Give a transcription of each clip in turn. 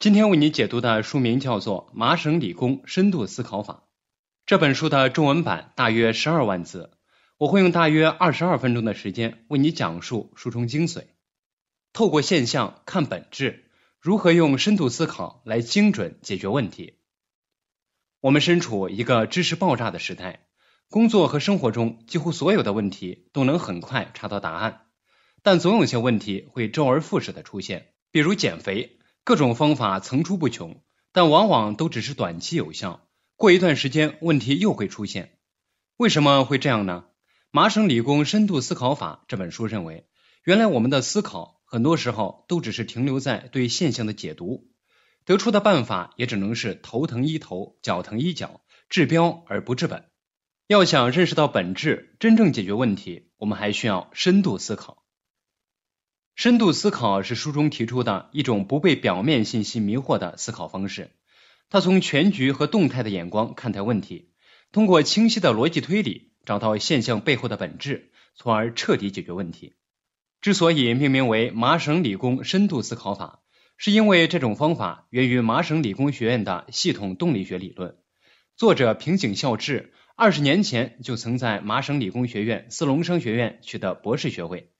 今天为你解读的书名叫做《麻省理工深度思考法》。这本书的中文版大约十二万字，我会用大约二十二分钟的时间为你讲述书中精髓。透过现象看本质，如何用深度思考来精准解决问题？我们身处一个知识爆炸的时代，工作和生活中几乎所有的问题都能很快查到答案，但总有些问题会周而复始的出现，比如减肥。各种方法层出不穷，但往往都只是短期有效，过一段时间问题又会出现。为什么会这样呢？麻省理工深度思考法这本书认为，原来我们的思考很多时候都只是停留在对现象的解读，得出的办法也只能是头疼医头、脚疼医脚，治标而不治本。要想认识到本质，真正解决问题，我们还需要深度思考。深度思考是书中提出的一种不被表面信息迷惑的思考方式。他从全局和动态的眼光看待问题，通过清晰的逻辑推理找到现象背后的本质，从而彻底解决问题。之所以命名为麻省理工深度思考法，是因为这种方法源于麻省理工学院的系统动力学理论。作者平井孝志二十年前就曾在麻省理工学院斯隆商学院取得博士学位。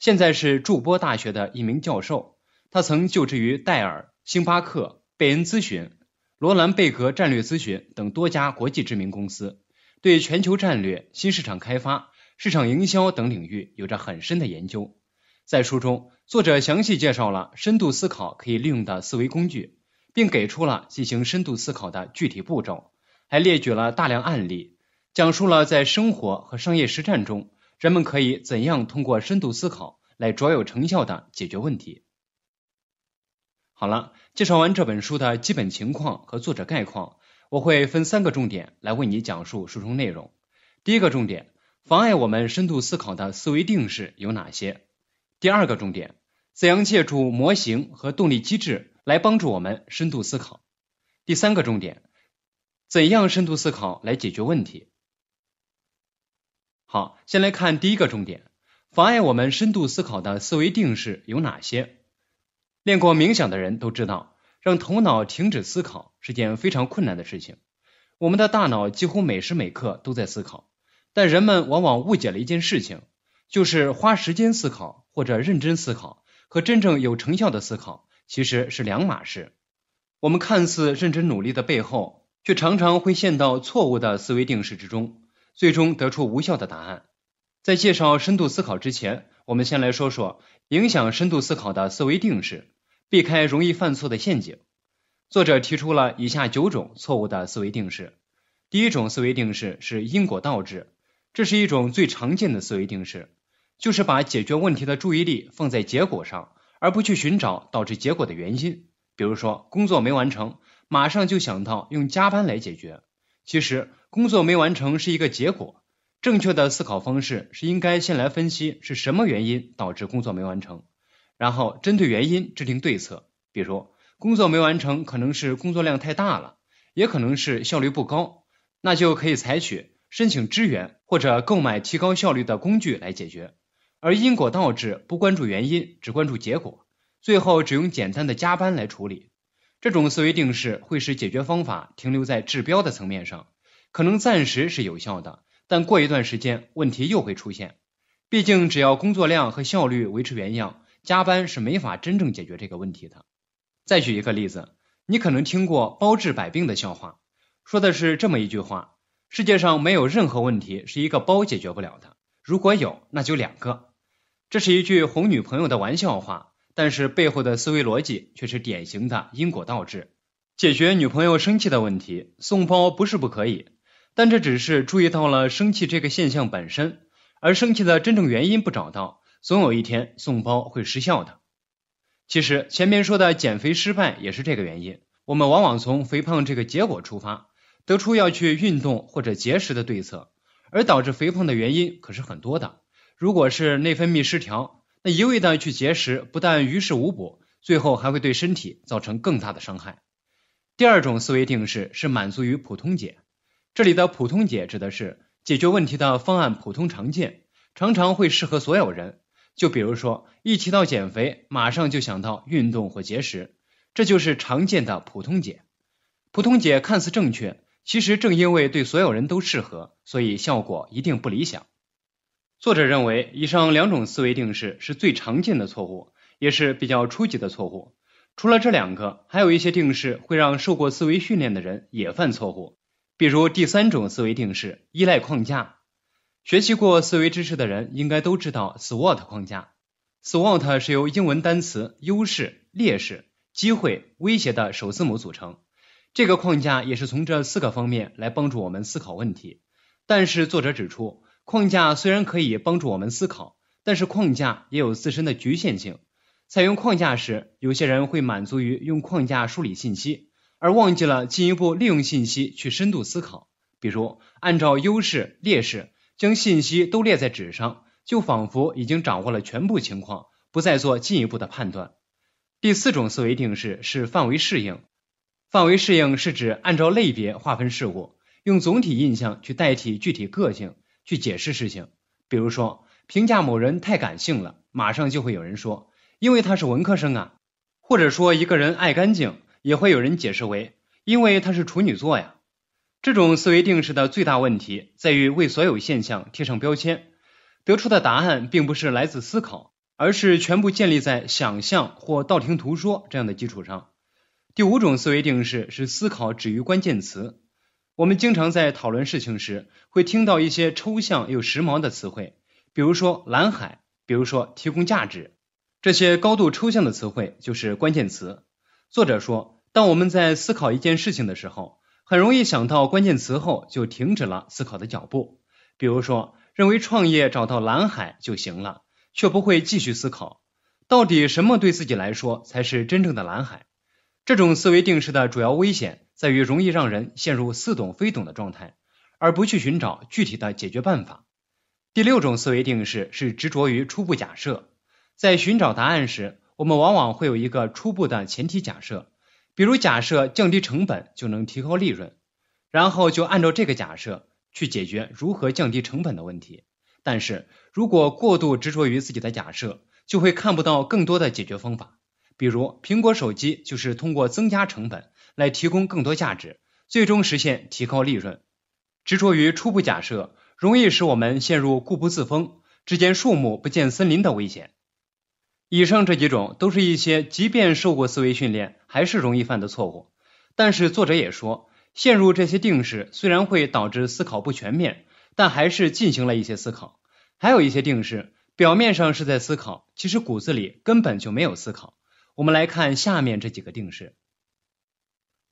现在是筑波大学的一名教授，他曾就职于戴尔、星巴克、贝恩咨询、罗兰贝格战略咨询等多家国际知名公司，对全球战略、新市场开发、市场营销等领域有着很深的研究。在书中，作者详细介绍了深度思考可以利用的思维工具，并给出了进行深度思考的具体步骤，还列举了大量案例，讲述了在生活和商业实战中。人们可以怎样通过深度思考来卓有成效的解决问题？好了，介绍完这本书的基本情况和作者概况，我会分三个重点来为你讲述书中内容。第一个重点，妨碍我们深度思考的思维定式有哪些？第二个重点，怎样借助模型和动力机制来帮助我们深度思考？第三个重点，怎样深度思考来解决问题？好，先来看第一个重点，妨碍我们深度思考的思维定式有哪些？练过冥想的人都知道，让头脑停止思考是件非常困难的事情。我们的大脑几乎每时每刻都在思考，但人们往往误解了一件事情，就是花时间思考或者认真思考和真正有成效的思考其实是两码事。我们看似认真努力的背后，却常常会陷到错误的思维定式之中。最终得出无效的答案。在介绍深度思考之前，我们先来说说影响深度思考的思维定式，避开容易犯错的陷阱。作者提出了以下九种错误的思维定式。第一种思维定式是因果倒置，这是一种最常见的思维定式，就是把解决问题的注意力放在结果上，而不去寻找导致结果的原因。比如说，工作没完成，马上就想到用加班来解决，其实。工作没完成是一个结果，正确的思考方式是应该先来分析是什么原因导致工作没完成，然后针对原因制定对策。比如，工作没完成可能是工作量太大了，也可能是效率不高，那就可以采取申请支援或者购买提高效率的工具来解决。而因果倒置，不关注原因，只关注结果，最后只用简单的加班来处理，这种思维定式会使解决方法停留在治标的层面上。可能暂时是有效的，但过一段时间问题又会出现。毕竟只要工作量和效率维持原样，加班是没法真正解决这个问题的。再举一个例子，你可能听过“包治百病”的笑话，说的是这么一句话：世界上没有任何问题是一个包解决不了的，如果有，那就两个。这是一句哄女朋友的玩笑话，但是背后的思维逻辑却是典型的因果倒置。解决女朋友生气的问题，送包不是不可以。但这只是注意到了生气这个现象本身，而生气的真正原因不找到，总有一天送包会失效的。其实前面说的减肥失败也是这个原因。我们往往从肥胖这个结果出发，得出要去运动或者节食的对策，而导致肥胖的原因可是很多的。如果是内分泌失调，那一味的去节食，不但于事无补，最后还会对身体造成更大的伤害。第二种思维定式是满足于普通解。这里的普通解指的是解决问题的方案普通常见，常常会适合所有人。就比如说，一提到减肥，马上就想到运动或节食，这就是常见的普通解。普通解看似正确，其实正因为对所有人都适合，所以效果一定不理想。作者认为，以上两种思维定式是最常见的错误，也是比较初级的错误。除了这两个，还有一些定式会让受过思维训练的人也犯错误。比如第三种思维定式，依赖框架。学习过思维知识的人应该都知道 SWOT 框架。SWOT 是由英文单词优势、劣势、机会、威胁的首字母组成。这个框架也是从这四个方面来帮助我们思考问题。但是作者指出，框架虽然可以帮助我们思考，但是框架也有自身的局限性。采用框架时，有些人会满足于用框架梳理信息。而忘记了进一步利用信息去深度思考，比如按照优势、劣势将信息都列在纸上，就仿佛已经掌握了全部情况，不再做进一步的判断。第四种思维定式是范围适应。范围适应是指按照类别划分事物，用总体印象去代替具体个性去解释事情。比如说，评价某人太感性了，马上就会有人说，因为他是文科生啊，或者说一个人爱干净。也会有人解释为，因为他是处女座呀。这种思维定式的最大问题在于为所有现象贴上标签，得出的答案并不是来自思考，而是全部建立在想象或道听途说这样的基础上。第五种思维定式是思考止于关键词。我们经常在讨论事情时，会听到一些抽象又时髦的词汇，比如说“蓝海”，比如说“提供价值”。这些高度抽象的词汇就是关键词。作者说。当我们在思考一件事情的时候，很容易想到关键词后就停止了思考的脚步。比如说，认为创业找到蓝海就行了，却不会继续思考到底什么对自己来说才是真正的蓝海。这种思维定式的主要危险在于容易让人陷入似懂非懂的状态，而不去寻找具体的解决办法。第六种思维定式是执着于初步假设，在寻找答案时，我们往往会有一个初步的前提假设。比如假设降低成本就能提高利润，然后就按照这个假设去解决如何降低成本的问题。但是，如果过度执着于自己的假设，就会看不到更多的解决方法。比如，苹果手机就是通过增加成本来提供更多价值，最终实现提高利润。执着于初步假设，容易使我们陷入固步自封、只见树木不见森林的危险。以上这几种都是一些即便受过思维训练还是容易犯的错误。但是作者也说，陷入这些定式虽然会导致思考不全面，但还是进行了一些思考。还有一些定式表面上是在思考，其实骨子里根本就没有思考。我们来看下面这几个定式。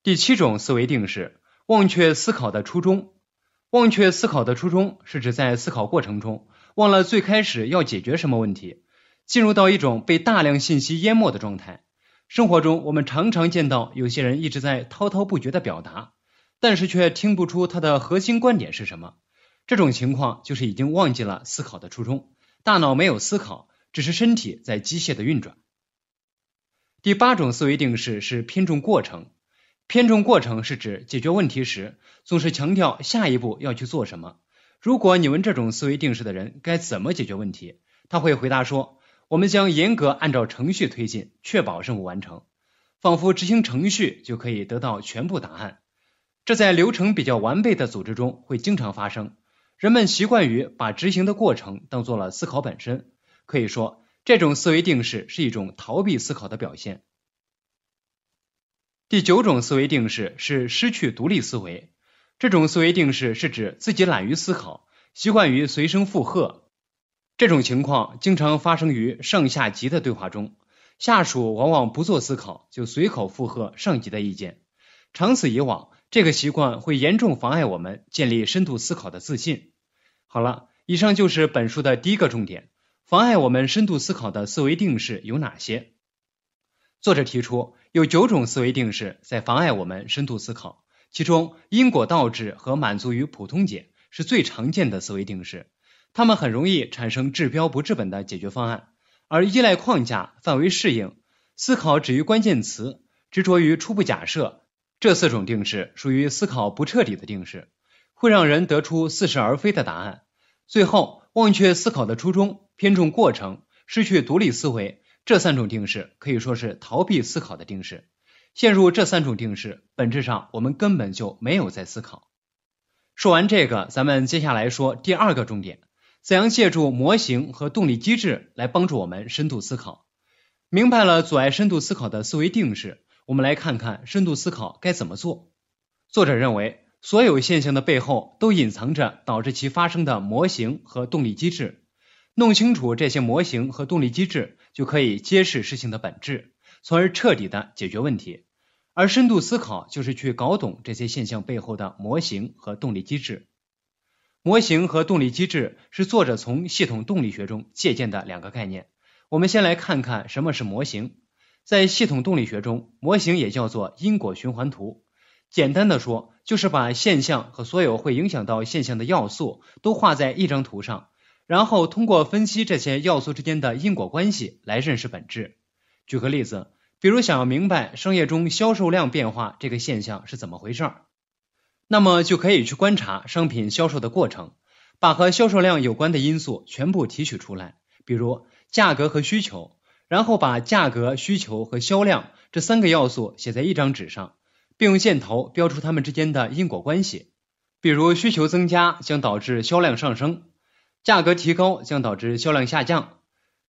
第七种思维定式：忘却思考的初衷。忘却思考的初衷是指在思考过程中忘了最开始要解决什么问题。进入到一种被大量信息淹没的状态。生活中，我们常常见到有些人一直在滔滔不绝的表达，但是却听不出他的核心观点是什么。这种情况就是已经忘记了思考的初衷，大脑没有思考，只是身体在机械的运转。第八种思维定式是偏重过程。偏重过程是指解决问题时总是强调下一步要去做什么。如果你问这种思维定式的人该怎么解决问题，他会回答说。我们将严格按照程序推进，确保任务完成。仿佛执行程序就可以得到全部答案，这在流程比较完备的组织中会经常发生。人们习惯于把执行的过程当做了思考本身，可以说这种思维定式是一种逃避思考的表现。第九种思维定式是失去独立思维，这种思维定式是指自己懒于思考，习惯于随声附和。这种情况经常发生于上下级的对话中，下属往往不做思考就随口附和上级的意见。长此以往，这个习惯会严重妨碍我们建立深度思考的自信。好了，以上就是本书的第一个重点：妨碍我们深度思考的思维定式有哪些？作者提出有九种思维定式在妨碍我们深度思考，其中因果倒置和满足于普通解是最常见的思维定式。他们很容易产生治标不治本的解决方案，而依赖框架、范围适应、思考止于关键词、执着于初步假设，这四种定式属于思考不彻底的定式，会让人得出似是而非的答案。最后忘却思考的初衷，偏重过程，失去独立思维，这三种定式可以说是逃避思考的定式。陷入这三种定式，本质上我们根本就没有在思考。说完这个，咱们接下来说第二个重点。怎样借助模型和动力机制来帮助我们深度思考？明白了阻碍深度思考的思维定式，我们来看看深度思考该怎么做。作者认为，所有现象的背后都隐藏着导致其发生的模型和动力机制。弄清楚这些模型和动力机制，就可以揭示事情的本质，从而彻底的解决问题。而深度思考就是去搞懂这些现象背后的模型和动力机制。模型和动力机制是作者从系统动力学中借鉴的两个概念。我们先来看看什么是模型。在系统动力学中，模型也叫做因果循环图。简单的说，就是把现象和所有会影响到现象的要素都画在一张图上，然后通过分析这些要素之间的因果关系来认识本质。举个例子，比如想要明白商业中销售量变化这个现象是怎么回事儿。那么就可以去观察商品销售的过程，把和销售量有关的因素全部提取出来，比如价格和需求，然后把价格、需求和销量这三个要素写在一张纸上，并用箭头标出它们之间的因果关系。比如需求增加将导致销量上升，价格提高将导致销量下降，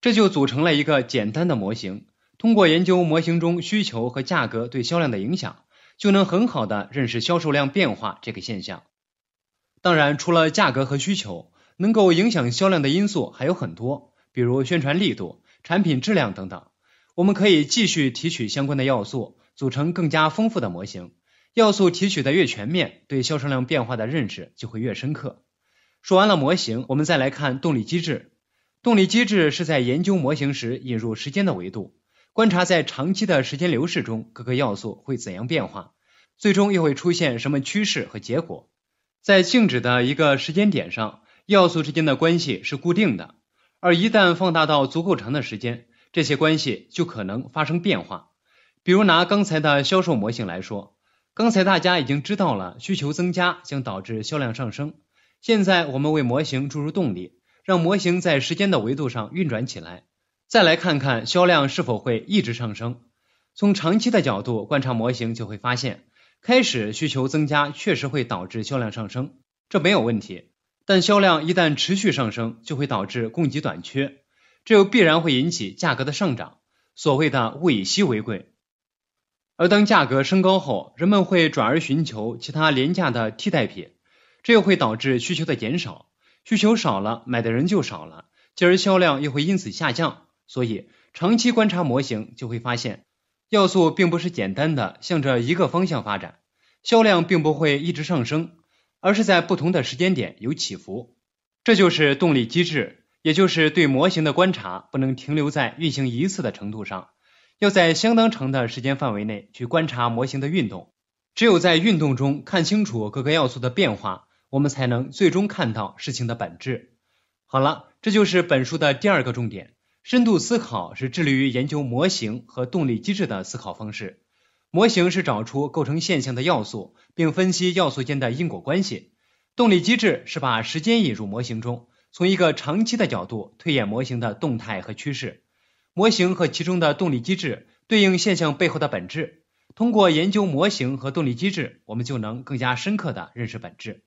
这就组成了一个简单的模型。通过研究模型中需求和价格对销量的影响。就能很好的认识销售量变化这个现象。当然，除了价格和需求，能够影响销量的因素还有很多，比如宣传力度、产品质量等等。我们可以继续提取相关的要素，组成更加丰富的模型。要素提取的越全面，对销售量变化的认识就会越深刻。说完了模型，我们再来看动力机制。动力机制是在研究模型时引入时间的维度。观察在长期的时间流逝中，各个要素会怎样变化，最终又会出现什么趋势和结果。在静止的一个时间点上，要素之间的关系是固定的，而一旦放大到足够长的时间，这些关系就可能发生变化。比如拿刚才的销售模型来说，刚才大家已经知道了需求增加将导致销量上升。现在我们为模型注入动力，让模型在时间的维度上运转起来。再来看看销量是否会一直上升。从长期的角度观察模型，就会发现，开始需求增加确实会导致销量上升，这没有问题。但销量一旦持续上升，就会导致供给短缺，这又必然会引起价格的上涨，所谓的物以稀为贵。而当价格升高后，人们会转而寻求其他廉价的替代品，这又会导致需求的减少。需求少了，买的人就少了，进而销量又会因此下降。所以，长期观察模型，就会发现要素并不是简单的向着一个方向发展，销量并不会一直上升，而是在不同的时间点有起伏。这就是动力机制，也就是对模型的观察不能停留在运行一次的程度上，要在相当长的时间范围内去观察模型的运动。只有在运动中看清楚各个要素的变化，我们才能最终看到事情的本质。好了，这就是本书的第二个重点。深度思考是致力于研究模型和动力机制的思考方式。模型是找出构成现象的要素，并分析要素间的因果关系。动力机制是把时间引入模型中，从一个长期的角度推演模型的动态和趋势。模型和其中的动力机制对应现象背后的本质。通过研究模型和动力机制，我们就能更加深刻的认识本质。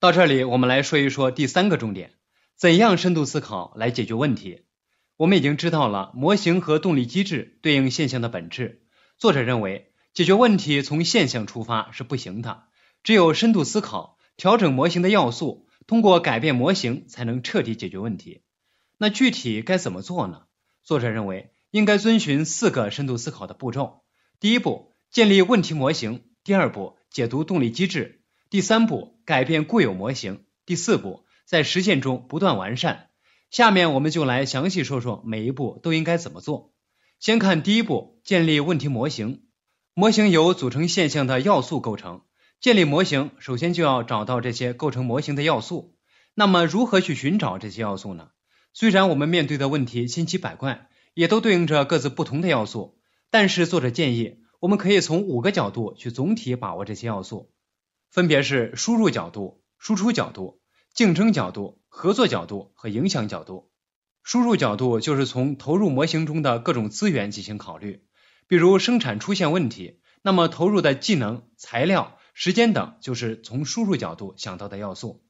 到这里，我们来说一说第三个重点：怎样深度思考来解决问题？我们已经知道了模型和动力机制对应现象的本质。作者认为，解决问题从现象出发是不行的，只有深度思考，调整模型的要素，通过改变模型，才能彻底解决问题。那具体该怎么做呢？作者认为，应该遵循四个深度思考的步骤：第一步，建立问题模型；第二步，解读动力机制；第三步，改变固有模型；第四步，在实践中不断完善。下面我们就来详细说说每一步都应该怎么做。先看第一步，建立问题模型。模型由组成现象的要素构成，建立模型首先就要找到这些构成模型的要素。那么如何去寻找这些要素呢？虽然我们面对的问题千奇百怪，也都对应着各自不同的要素，但是作者建议我们可以从五个角度去总体把握这些要素，分别是输入角度、输出角度、竞争角度。合作角度和影响角度，输入角度就是从投入模型中的各种资源进行考虑，比如生产出现问题，那么投入的技能、材料、时间等就是从输入角度想到的要素。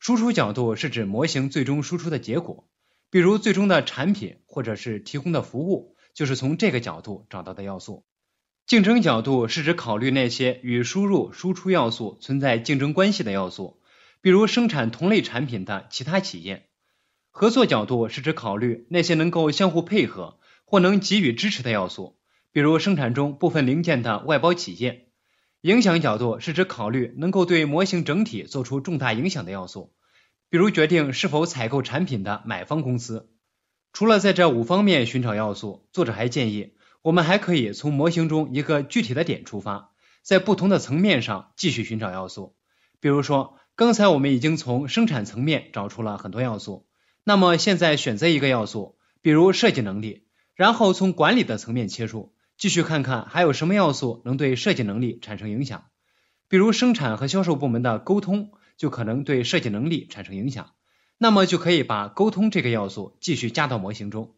输出角度是指模型最终输出的结果，比如最终的产品或者是提供的服务，就是从这个角度找到的要素。竞争角度是指考虑那些与输入、输出要素存在竞争关系的要素。比如生产同类产品的其他企业，合作角度是指考虑那些能够相互配合或能给予支持的要素，比如生产中部分零件的外包企业。影响角度是指考虑能够对模型整体做出重大影响的要素，比如决定是否采购产品的买方公司。除了在这五方面寻找要素，作者还建议我们还可以从模型中一个具体的点出发，在不同的层面上继续寻找要素，比如说。刚才我们已经从生产层面找出了很多要素，那么现在选择一个要素，比如设计能力，然后从管理的层面切入，继续看看还有什么要素能对设计能力产生影响。比如生产和销售部门的沟通就可能对设计能力产生影响，那么就可以把沟通这个要素继续加到模型中。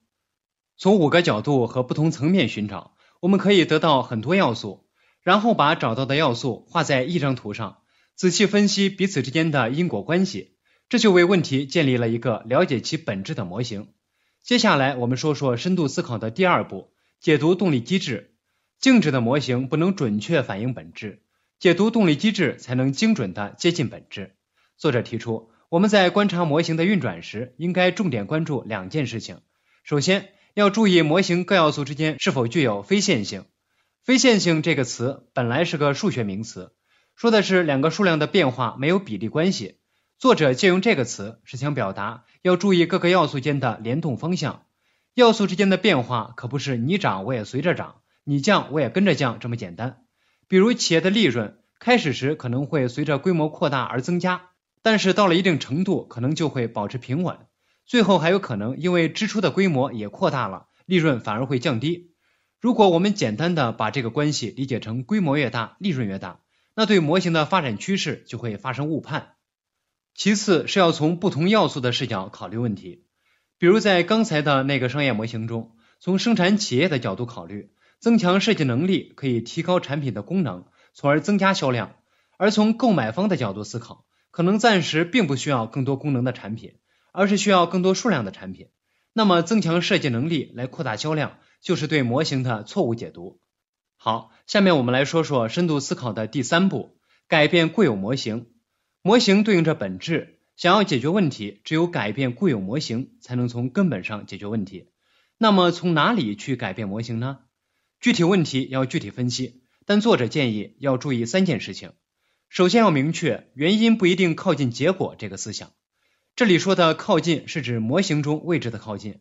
从五个角度和不同层面寻找，我们可以得到很多要素，然后把找到的要素画在一张图上。仔细分析彼此之间的因果关系，这就为问题建立了一个了解其本质的模型。接下来，我们说说深度思考的第二步：解读动力机制。静止的模型不能准确反映本质，解读动力机制才能精准的接近本质。作者提出，我们在观察模型的运转时，应该重点关注两件事情：首先，要注意模型各要素之间是否具有非线性。非线性这个词本来是个数学名词。说的是两个数量的变化没有比例关系。作者借用这个词是想表达要注意各个要素间的联动方向，要素之间的变化可不是你涨我也随着涨，你降我也跟着降这么简单。比如企业的利润，开始时可能会随着规模扩大而增加，但是到了一定程度，可能就会保持平稳，最后还有可能因为支出的规模也扩大了，利润反而会降低。如果我们简单的把这个关系理解成规模越大利润越大。那对模型的发展趋势就会发生误判。其次是要从不同要素的视角考虑问题。比如在刚才的那个商业模型中，从生产企业的角度考虑，增强设计能力可以提高产品的功能，从而增加销量。而从购买方的角度思考，可能暂时并不需要更多功能的产品，而是需要更多数量的产品。那么增强设计能力来扩大销量，就是对模型的错误解读。好，下面我们来说说深度思考的第三步，改变固有模型。模型对应着本质，想要解决问题，只有改变固有模型，才能从根本上解决问题。那么从哪里去改变模型呢？具体问题要具体分析，但作者建议要注意三件事情。首先要明确，原因不一定靠近结果这个思想。这里说的靠近是指模型中位置的靠近，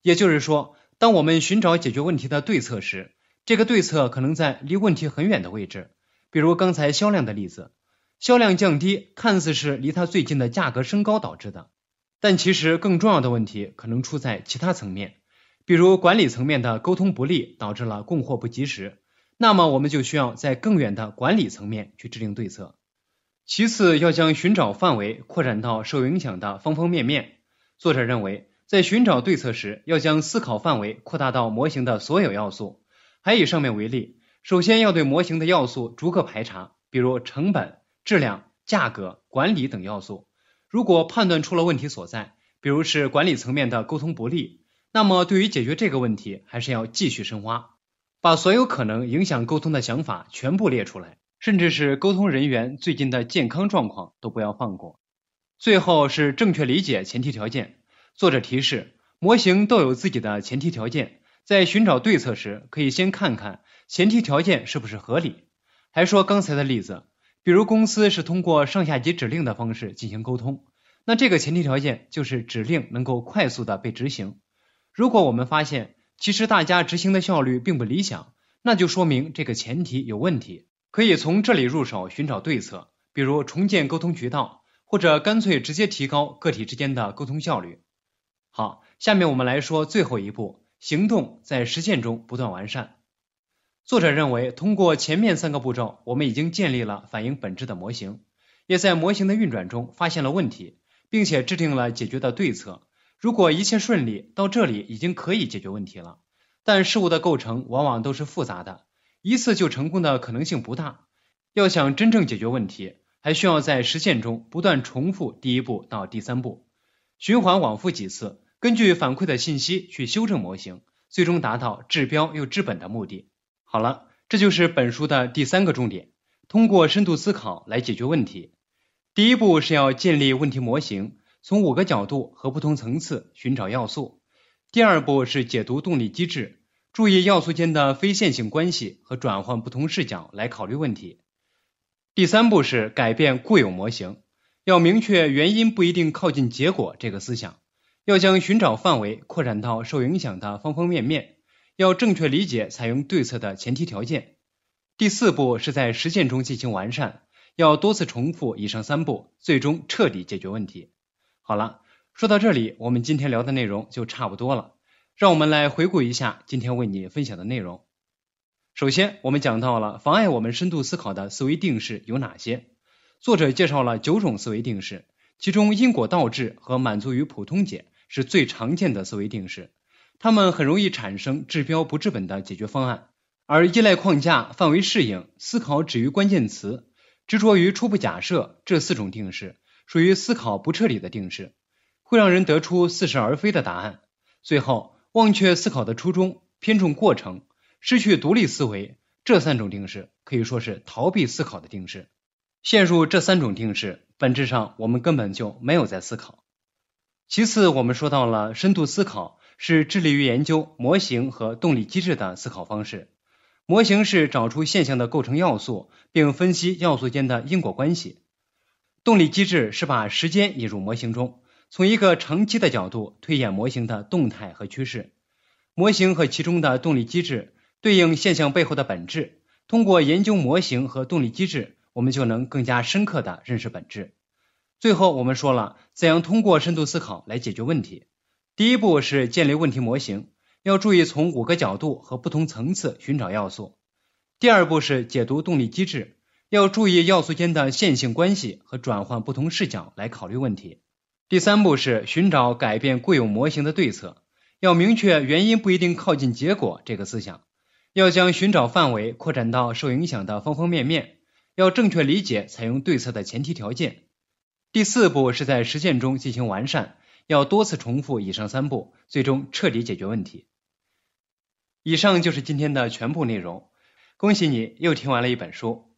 也就是说，当我们寻找解决问题的对策时。这个对策可能在离问题很远的位置，比如刚才销量的例子，销量降低看似是离它最近的价格升高导致的，但其实更重要的问题可能出在其他层面，比如管理层面的沟通不力导致了供货不及时。那么我们就需要在更远的管理层面去制定对策。其次，要将寻找范围扩展到受影响的方方面面。作者认为，在寻找对策时，要将思考范围扩大到模型的所有要素。还以上面为例，首先要对模型的要素逐个排查，比如成本、质量、价格、管理等要素。如果判断出了问题所在，比如是管理层面的沟通不利，那么对于解决这个问题，还是要继续深挖，把所有可能影响沟通的想法全部列出来，甚至是沟通人员最近的健康状况都不要放过。最后是正确理解前提条件。作者提示，模型都有自己的前提条件。在寻找对策时，可以先看看前提条件是不是合理。还说刚才的例子，比如公司是通过上下级指令的方式进行沟通，那这个前提条件就是指令能够快速的被执行。如果我们发现其实大家执行的效率并不理想，那就说明这个前提有问题，可以从这里入手寻找对策，比如重建沟通渠道，或者干脆直接提高个体之间的沟通效率。好，下面我们来说最后一步。行动在实践中不断完善。作者认为，通过前面三个步骤，我们已经建立了反映本质的模型，也在模型的运转中发现了问题，并且制定了解决的对策。如果一切顺利，到这里已经可以解决问题了。但事物的构成往往都是复杂的，一次就成功的可能性不大。要想真正解决问题，还需要在实践中不断重复第一步到第三步，循环往复几次。根据反馈的信息去修正模型，最终达到治标又治本的目的。好了，这就是本书的第三个重点：通过深度思考来解决问题。第一步是要建立问题模型，从五个角度和不同层次寻找要素；第二步是解读动力机制，注意要素间的非线性关系和转换不同视角来考虑问题；第三步是改变固有模型，要明确原因不一定靠近结果这个思想。要将寻找范围扩展到受影响的方方面面，要正确理解采用对策的前提条件。第四步是在实践中进行完善，要多次重复以上三步，最终彻底解决问题。好了，说到这里，我们今天聊的内容就差不多了。让我们来回顾一下今天为你分享的内容。首先，我们讲到了妨碍我们深度思考的思维定式有哪些。作者介绍了九种思维定式，其中因果倒置和满足于普通解。是最常见的思维定式，他们很容易产生治标不治本的解决方案。而依赖框架、范围适应、思考止于关键词、执着于初步假设这四种定式，属于思考不彻底的定式，会让人得出似是而非的答案。最后，忘却思考的初衷，偏重过程，失去独立思维，这三种定式可以说是逃避思考的定式。陷入这三种定式，本质上我们根本就没有在思考。其次，我们说到了深度思考是致力于研究模型和动力机制的思考方式。模型是找出现象的构成要素，并分析要素间的因果关系；动力机制是把时间引入模型中，从一个长期的角度推演模型的动态和趋势。模型和其中的动力机制对应现象背后的本质。通过研究模型和动力机制，我们就能更加深刻的认识本质。最后，我们说了怎样通过深度思考来解决问题。第一步是建立问题模型，要注意从五个角度和不同层次寻找要素。第二步是解读动力机制，要注意要素间的线性关系和转换不同视角来考虑问题。第三步是寻找改变固有模型的对策，要明确原因不一定靠近结果这个思想，要将寻找范围扩展到受影响的方方面面，要正确理解采用对策的前提条件。第四步是在实践中进行完善，要多次重复以上三步，最终彻底解决问题。以上就是今天的全部内容，恭喜你又听完了一本书。